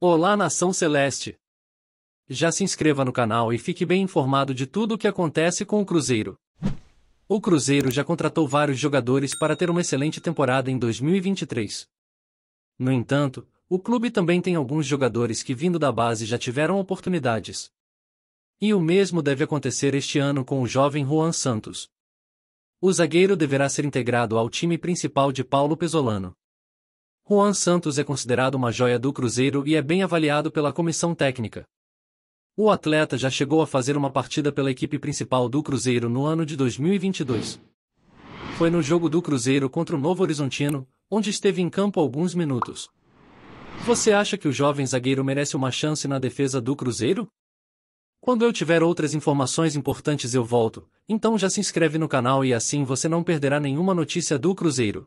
Olá Nação Celeste! Já se inscreva no canal e fique bem informado de tudo o que acontece com o Cruzeiro. O Cruzeiro já contratou vários jogadores para ter uma excelente temporada em 2023. No entanto, o clube também tem alguns jogadores que vindo da base já tiveram oportunidades. E o mesmo deve acontecer este ano com o jovem Juan Santos. O zagueiro deverá ser integrado ao time principal de Paulo Pesolano. Juan Santos é considerado uma joia do Cruzeiro e é bem avaliado pela comissão técnica. O atleta já chegou a fazer uma partida pela equipe principal do Cruzeiro no ano de 2022. Foi no jogo do Cruzeiro contra o Novo Horizontino, onde esteve em campo alguns minutos. Você acha que o jovem zagueiro merece uma chance na defesa do Cruzeiro? Quando eu tiver outras informações importantes eu volto, então já se inscreve no canal e assim você não perderá nenhuma notícia do Cruzeiro.